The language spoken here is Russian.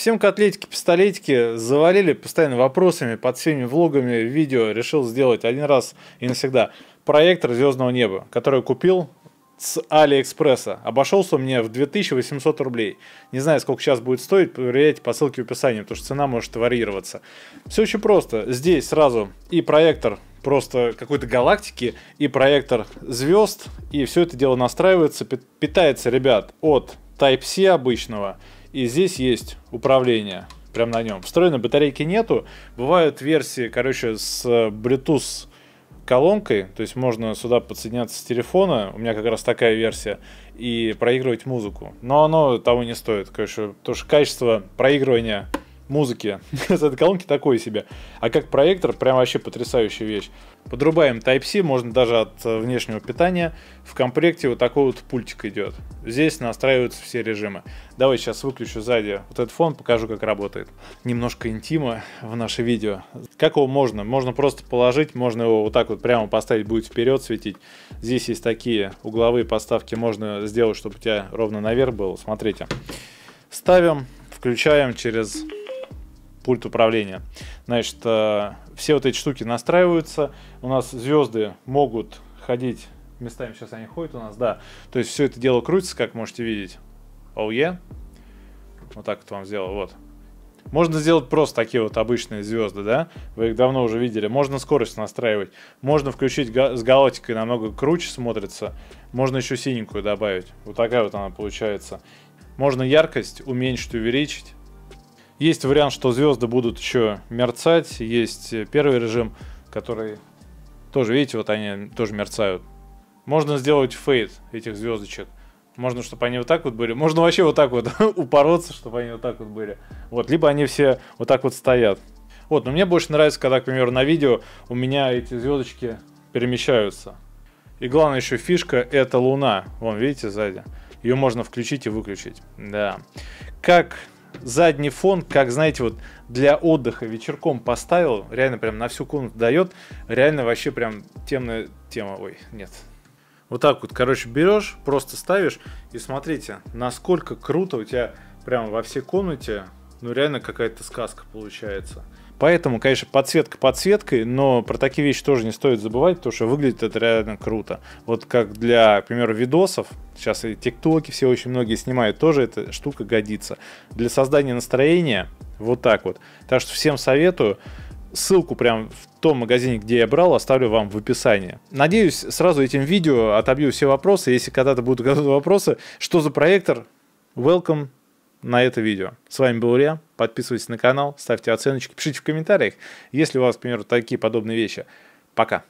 Всем котлетики, пистолетики завалили постоянно вопросами под всеми влогами, видео. Решил сделать один раз и навсегда проектор звездного неба, который купил с Алиэкспресса. Обошелся мне в 2800 рублей. Не знаю, сколько сейчас будет стоить, проверяйте по ссылке в описании, потому что цена может варьироваться. Все очень просто. Здесь сразу и проектор просто какой-то галактики, и проектор звезд, и все это дело настраивается, питается, ребят, от Type-C обычного, и здесь есть управление прям на нем. Встроенной батарейки нету. Бывают версии, короче, с Bluetooth колонкой, то есть можно сюда подсоединяться с телефона, у меня как раз такая версия, и проигрывать музыку. Но оно того не стоит, конечно, потому что качество проигрывания музыки с этой колонки такой себе. А как проектор, прям вообще потрясающая вещь. Подрубаем Type-C, можно даже от э, внешнего питания. В комплекте вот такой вот пультик идет. Здесь настраиваются все режимы. Давай сейчас выключу сзади вот этот фон, покажу, как работает. Немножко интима в наше видео. Как его можно? Можно просто положить, можно его вот так вот прямо поставить, будет вперед светить. Здесь есть такие угловые поставки, можно сделать, чтобы у тебя ровно наверх было. Смотрите. Ставим, включаем через пульт управления. Значит, э, все вот эти штуки настраиваются. У нас звезды могут ходить, местами сейчас они ходят у нас, да. То есть все это дело крутится, как можете видеть. Oh yeah. Вот так вот вам сделал, вот. Можно сделать просто такие вот обычные звезды, да? Вы их давно уже видели. Можно скорость настраивать. Можно включить с галактикой, намного круче смотрится. Можно еще синенькую добавить. Вот такая вот она получается. Можно яркость уменьшить, увеличить. Есть вариант, что звезды будут еще мерцать. Есть э, первый режим, который тоже, видите, вот они тоже мерцают. Можно сделать фейт этих звездочек. Можно, чтобы они вот так вот были. Можно вообще вот так вот упороться, чтобы они вот так вот были. Вот, либо они все вот так вот стоят. Вот, но мне больше нравится, когда, к примеру, на видео у меня эти звездочки перемещаются. И главная еще фишка это луна. Вон, видите, сзади. Ее можно включить и выключить. Да. Как задний фон, как, знаете, вот для отдыха вечерком поставил, реально прям на всю комнату дает, реально вообще прям темная тема, ой, нет. Вот так вот, короче, берешь, просто ставишь и смотрите, насколько круто у тебя прям во всей комнате ну, реально какая-то сказка получается. Поэтому, конечно, подсветка подсветкой, но про такие вещи тоже не стоит забывать, потому что выглядит это реально круто. Вот как для, к примеру, видосов, сейчас и тиктоки все очень многие снимают, тоже эта штука годится. Для создания настроения вот так вот. Так что всем советую. Ссылку прям в том магазине, где я брал, оставлю вам в описании. Надеюсь, сразу этим видео отобью все вопросы. Если когда-то будут вопросы, что за проектор, welcome на это видео. С вами был Илья. Подписывайтесь на канал, ставьте оценочки, пишите в комментариях, если у вас, к примеру, такие подобные вещи. Пока.